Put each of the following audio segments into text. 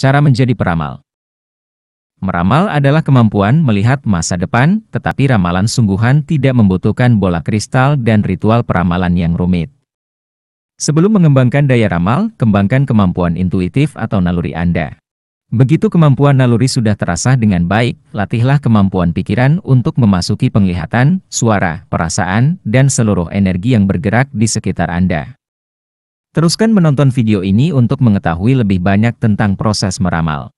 Cara menjadi peramal Meramal adalah kemampuan melihat masa depan, tetapi ramalan sungguhan tidak membutuhkan bola kristal dan ritual peramalan yang rumit. Sebelum mengembangkan daya ramal, kembangkan kemampuan intuitif atau naluri Anda. Begitu kemampuan naluri sudah terasa dengan baik, latihlah kemampuan pikiran untuk memasuki penglihatan, suara, perasaan, dan seluruh energi yang bergerak di sekitar Anda. Teruskan menonton video ini untuk mengetahui lebih banyak tentang proses meramal.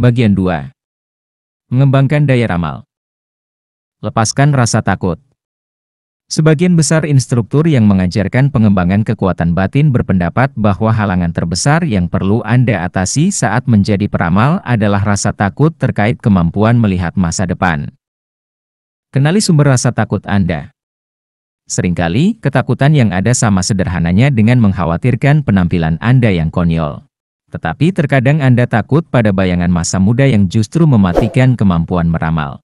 Bagian 2. Mengembangkan daya ramal. Lepaskan rasa takut. Sebagian besar instruktur yang mengajarkan pengembangan kekuatan batin berpendapat bahwa halangan terbesar yang perlu Anda atasi saat menjadi peramal adalah rasa takut terkait kemampuan melihat masa depan. Kenali sumber rasa takut Anda. Seringkali, ketakutan yang ada sama sederhananya dengan mengkhawatirkan penampilan Anda yang konyol. Tetapi terkadang Anda takut pada bayangan masa muda yang justru mematikan kemampuan meramal.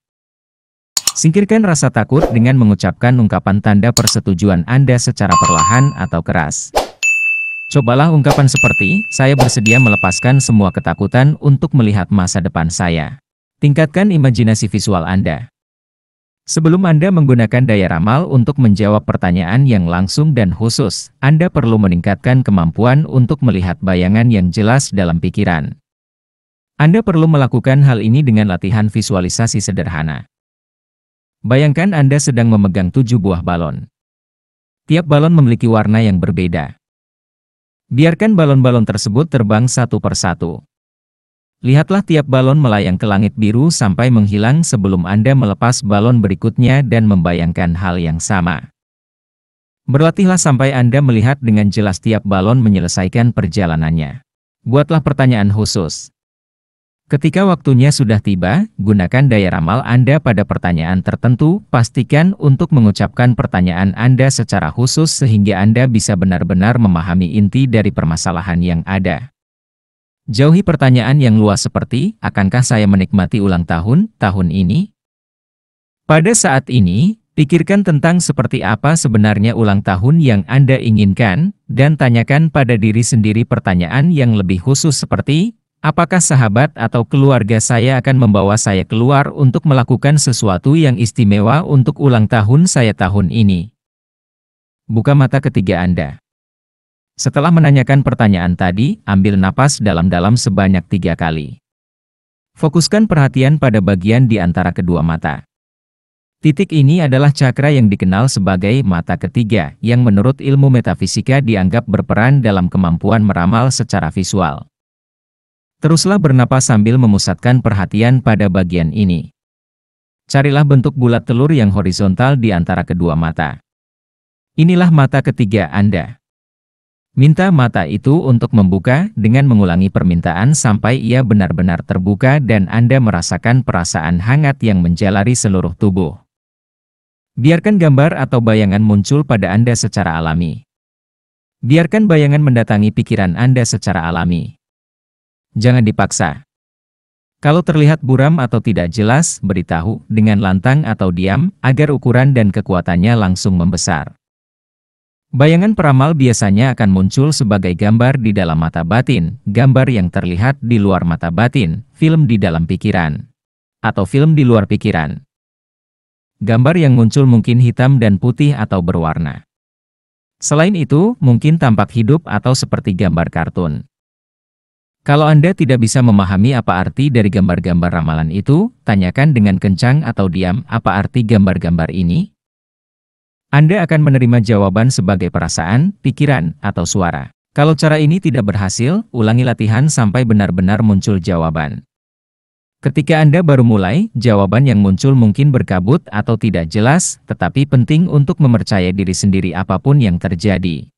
Singkirkan rasa takut dengan mengucapkan ungkapan tanda persetujuan Anda secara perlahan atau keras. Cobalah ungkapan seperti, saya bersedia melepaskan semua ketakutan untuk melihat masa depan saya. Tingkatkan imajinasi visual Anda. Sebelum Anda menggunakan daya ramal untuk menjawab pertanyaan yang langsung dan khusus, Anda perlu meningkatkan kemampuan untuk melihat bayangan yang jelas dalam pikiran. Anda perlu melakukan hal ini dengan latihan visualisasi sederhana. Bayangkan Anda sedang memegang tujuh buah balon. Tiap balon memiliki warna yang berbeda. Biarkan balon-balon tersebut terbang satu persatu. Lihatlah tiap balon melayang ke langit biru sampai menghilang sebelum Anda melepas balon berikutnya dan membayangkan hal yang sama. Berlatihlah sampai Anda melihat dengan jelas tiap balon menyelesaikan perjalanannya. Buatlah pertanyaan khusus. Ketika waktunya sudah tiba, gunakan daya ramal Anda pada pertanyaan tertentu, pastikan untuk mengucapkan pertanyaan Anda secara khusus sehingga Anda bisa benar-benar memahami inti dari permasalahan yang ada. Jauhi pertanyaan yang luas seperti, akankah saya menikmati ulang tahun, tahun ini? Pada saat ini, pikirkan tentang seperti apa sebenarnya ulang tahun yang Anda inginkan, dan tanyakan pada diri sendiri pertanyaan yang lebih khusus seperti, apakah sahabat atau keluarga saya akan membawa saya keluar untuk melakukan sesuatu yang istimewa untuk ulang tahun saya tahun ini? Buka mata ketiga Anda. Setelah menanyakan pertanyaan tadi, ambil napas dalam-dalam sebanyak tiga kali. Fokuskan perhatian pada bagian di antara kedua mata. Titik ini adalah cakra yang dikenal sebagai mata ketiga, yang menurut ilmu metafisika dianggap berperan dalam kemampuan meramal secara visual. Teruslah bernapas sambil memusatkan perhatian pada bagian ini. Carilah bentuk bulat telur yang horizontal di antara kedua mata. Inilah mata ketiga Anda. Minta mata itu untuk membuka dengan mengulangi permintaan sampai ia benar-benar terbuka dan Anda merasakan perasaan hangat yang menjalari seluruh tubuh. Biarkan gambar atau bayangan muncul pada Anda secara alami. Biarkan bayangan mendatangi pikiran Anda secara alami. Jangan dipaksa. Kalau terlihat buram atau tidak jelas, beritahu dengan lantang atau diam agar ukuran dan kekuatannya langsung membesar. Bayangan peramal biasanya akan muncul sebagai gambar di dalam mata batin, gambar yang terlihat di luar mata batin, film di dalam pikiran, atau film di luar pikiran. Gambar yang muncul mungkin hitam dan putih atau berwarna. Selain itu, mungkin tampak hidup atau seperti gambar kartun. Kalau Anda tidak bisa memahami apa arti dari gambar-gambar ramalan itu, tanyakan dengan kencang atau diam apa arti gambar-gambar ini, anda akan menerima jawaban sebagai perasaan, pikiran, atau suara. Kalau cara ini tidak berhasil, ulangi latihan sampai benar-benar muncul jawaban. Ketika Anda baru mulai, jawaban yang muncul mungkin berkabut atau tidak jelas, tetapi penting untuk memercayai diri sendiri apapun yang terjadi.